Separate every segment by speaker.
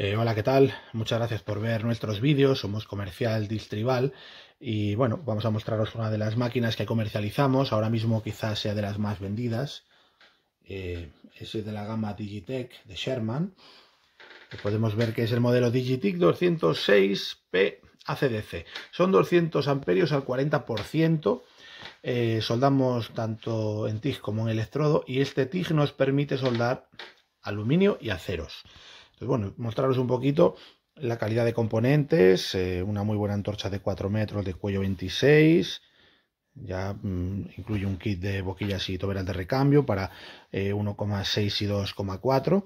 Speaker 1: Eh, hola, ¿qué tal? Muchas gracias por ver nuestros vídeos. Somos Comercial Distribal y bueno, vamos a mostraros una de las máquinas que comercializamos. Ahora mismo quizás sea de las más vendidas. Eh, es de la gama Digitech de Sherman. Podemos ver que es el modelo Digitec 206P ACDC. Son 200 amperios al 40%. Eh, soldamos tanto en TIG como en electrodo y este TIG nos permite soldar aluminio y aceros. Entonces, bueno, mostraros un poquito la calidad de componentes, eh, una muy buena antorcha de 4 metros de cuello 26, ya mm, incluye un kit de boquillas y toberas de recambio para 1,6 eh, y 2,4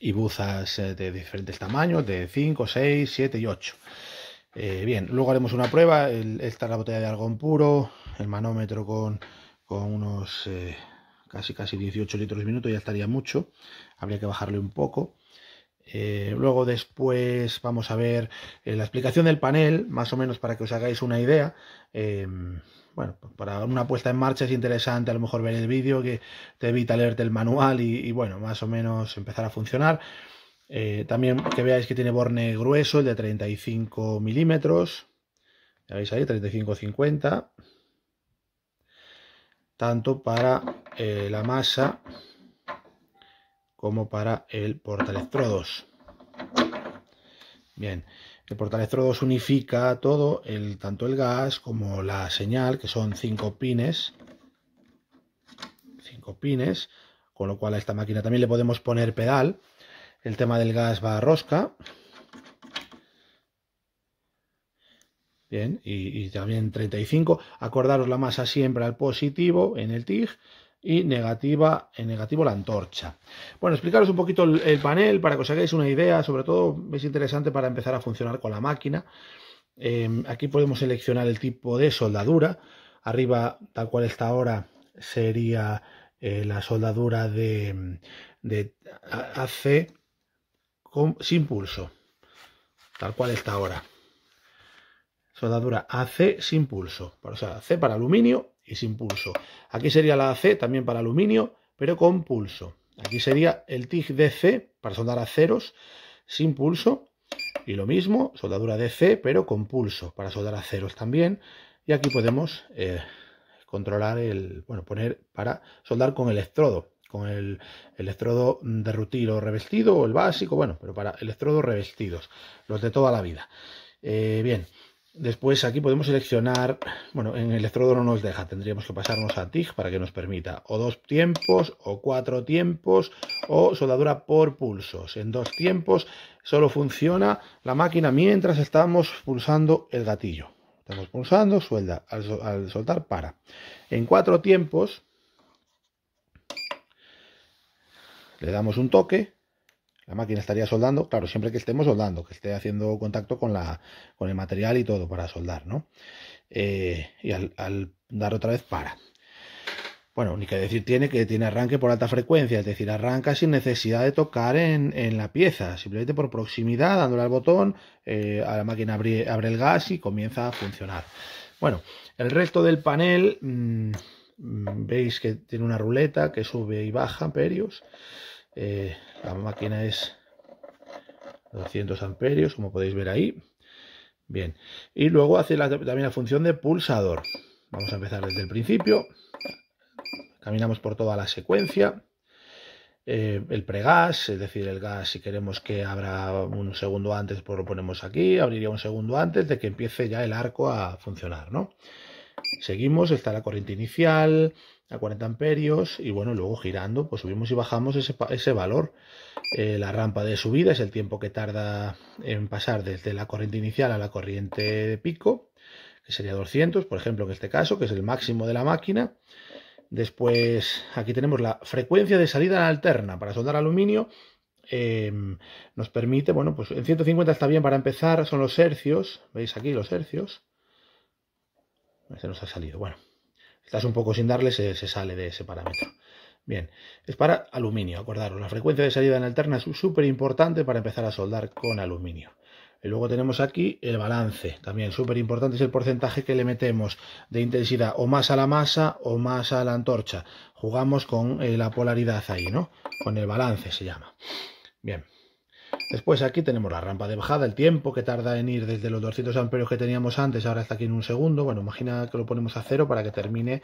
Speaker 1: y buzas eh, de diferentes tamaños, de 5, 6, 7 y 8. bien, luego haremos una prueba, esta es la botella de argón puro, el manómetro con, con unos casi casi 18 litros minuto, ya estaría mucho, habría que bajarle un poco eh, luego después vamos a ver eh, la explicación del panel, más o menos para que os hagáis una idea. Eh, bueno, pues para una puesta en marcha es interesante a lo mejor ver el vídeo que te evita leerte el manual y, bueno, más o menos empezar a funcionar. también que veáis que tiene borne grueso, el de 35 milímetros. Ya veis ahí, 35-50. Tanto para la masa como para el 2 Bien, el 2 unifica todo, tanto el gas como la señal, que son 5 pines. 5 pines, con lo cual a esta máquina también le podemos poner pedal. El tema del gas va a rosca. Bien, y, y también 35. Acordaros la masa siempre al positivo en el TIG y negativa, en negativo la antorcha. Bueno, explicaros un poquito el, panel para que os hagáis una idea, sobre todo es interesante para empezar a funcionar con la máquina. Em, aquí podemos seleccionar el tipo de soldadura. Arriba, tal cual está ahora, sería eh, la soldadura de, AC con, sin pulso, tal cual está ahora. Soldadura AC sin pulso, o sea, C para aluminio y sin pulso. Aquí sería la C, también para aluminio, pero con pulso. Aquí sería el TIG DC para soldar aceros sin pulso. Y lo mismo, soldadura DC, pero con pulso para soldar aceros también. Y aquí podemos eh, controlar el, bueno, poner para soldar con electrodo, con el electrodo de rutilo revestido o el básico, bueno, pero para electrodos revestidos, los de toda la vida. Eh, bien, Después aquí podemos seleccionar, bueno, en el electrodo no nos deja, tendríamos que pasarnos a TIG para que nos permita o dos tiempos, o cuatro tiempos, o soldadura por pulsos. En dos tiempos solo funciona la máquina mientras estamos pulsando el gatillo. Estamos pulsando, suelda, al, al soltar para. En cuatro tiempos le damos un toque la máquina estaría soldando, claro, siempre que estemos soldando, que esté haciendo contacto con, la, con el material y todo para soldar, ¿no? Eh, y al, dar otra vez para. Bueno, ni que decir tiene que tiene arranque por alta frecuencia, es decir, arranca sin necesidad de tocar en, en la pieza, simplemente por proximidad, dándole al botón, eh, a la máquina abre, el gas y comienza a funcionar. Bueno, el resto del panel, mm, mm, veis que tiene una ruleta que sube y baja amperios. Eh, la máquina es 200 amperios, como podéis ver ahí. Bien, y luego hace también la función de pulsador. Vamos a empezar desde el principio. Caminamos por toda la secuencia. Eh, el pregas, es decir, el gas, si queremos que abra un segundo antes, pues lo ponemos aquí, abriría un segundo antes de que empiece ya el arco a funcionar, ¿no? Seguimos, está la corriente inicial, a 40 amperios y bueno, luego girando, pues subimos y bajamos ese, valor. Eh, la rampa de subida es el tiempo que tarda en pasar desde la corriente inicial a la corriente de pico, que sería 200, por ejemplo, en este caso, que es el máximo de la máquina. Después aquí tenemos la frecuencia de salida alterna para soldar aluminio. Em, nos permite, bueno, pues en 150 está bien para empezar, son los hercios, veis aquí los hercios. Se este nos ha salido, bueno, estás un poco sin darle, se, sale de ese parámetro. Bien, es para aluminio, acordaros, la frecuencia de salida en alterna es súper importante para empezar a soldar con aluminio. Y luego tenemos aquí el balance, también súper importante es el porcentaje que le metemos de intensidad, o más a la masa o más a la antorcha. Jugamos con eh, la polaridad ahí, ¿no? Con el balance se llama. Bien. Después aquí tenemos la rampa de bajada, el tiempo que tarda en ir desde los 200 amperios que teníamos antes, ahora está aquí en un segundo. Bueno, imagina que lo ponemos a cero para que termine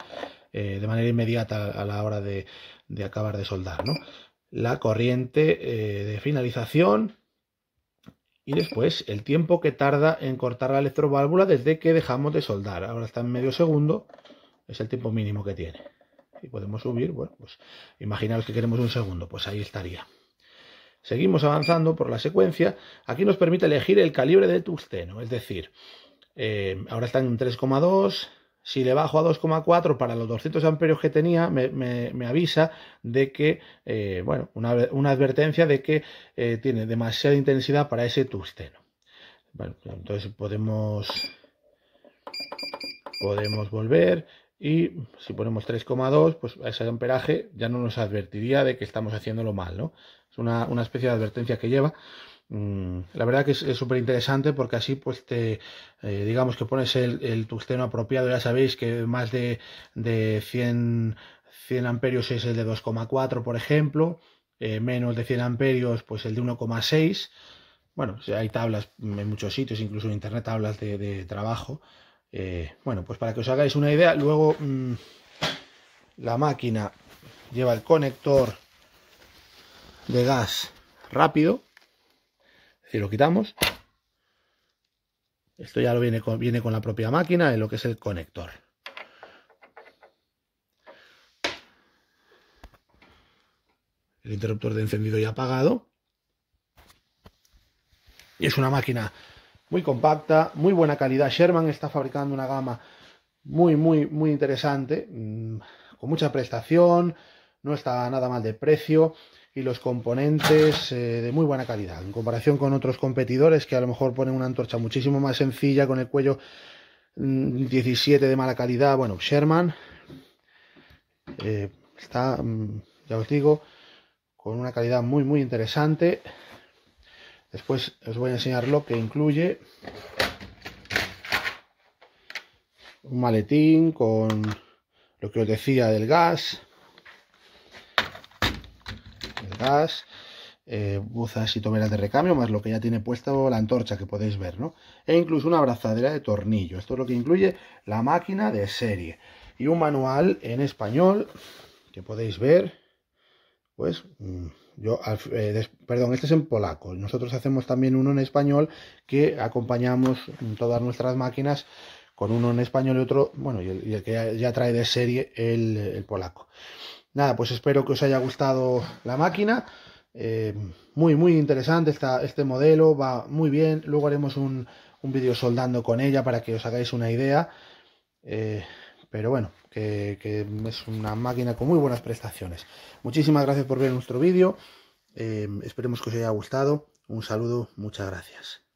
Speaker 1: eh, de manera inmediata a la hora de, acabar de soldar, ¿no? La corriente eh, de finalización y después el tiempo que tarda en cortar la electroválvula desde que dejamos de soldar. Ahora está en medio segundo, es el tiempo mínimo que tiene. Y podemos subir, bueno, pues imaginaos que queremos un segundo, pues ahí estaría. Seguimos avanzando por la secuencia. Aquí nos permite elegir el calibre de tungsteno, es decir, eh, ahora está en 3,2. Si le bajo a 2,4 para los 200 amperios que tenía, me, avisa de que, eh, bueno, una, advertencia de que eh, tiene demasiada intensidad para ese tungsteno. Bueno, entonces podemos, podemos volver y si ponemos 3,2, pues ese amperaje ya no nos advertiría de que estamos haciéndolo mal, ¿no? una, especie de advertencia que lleva. Mm, la verdad que es súper interesante porque así pues te eh, digamos que pones el, el apropiado, ya sabéis que más de, 100, amperios es el de 2,4 por ejemplo, eh, menos de 100 amperios pues el de 1,6, bueno, hay tablas en muchos sitios, incluso en internet tablas de, trabajo, eh, bueno, pues para que os hagáis una idea, luego mm, la máquina lleva el conector de gas rápido. Y lo quitamos. Esto ya lo viene con, viene con la propia máquina en lo que es el conector. El interruptor de encendido y apagado. Y es una máquina muy compacta, muy buena calidad. Sherman está fabricando una gama muy, muy, muy interesante, mm, con mucha prestación, no está nada mal de precio y los componentes eh, de muy buena calidad en comparación con otros competidores que a lo mejor ponen una antorcha muchísimo más sencilla con el cuello 17 mm, de mala calidad bueno Sherman eh, está mm, ya os digo con una calidad muy muy interesante después os voy a enseñar lo que incluye un maletín con lo que os decía del gas gas, eh, buzas y toberas de recambio, más lo que ya tiene puesto la antorcha que podéis ver, ¿no? E incluso una abrazadera de tornillo. Esto es lo que incluye la máquina de serie. Y un manual en español que podéis ver, pues mm, yo, eh, perdón, este es en polaco. Nosotros hacemos también uno en español que acompañamos todas nuestras máquinas con uno en español y otro, bueno, y el, que ya, trae de serie el polaco. Nada, pues espero que os haya gustado la máquina. Eh, muy, muy interesante esta, este modelo, va muy bien. Luego haremos un, vídeo soldando con ella para que os hagáis una idea. Eh, pero bueno, que, es una máquina con muy buenas prestaciones. Muchísimas gracias por ver nuestro vídeo. Eh, esperemos que os haya gustado. Un saludo, muchas gracias.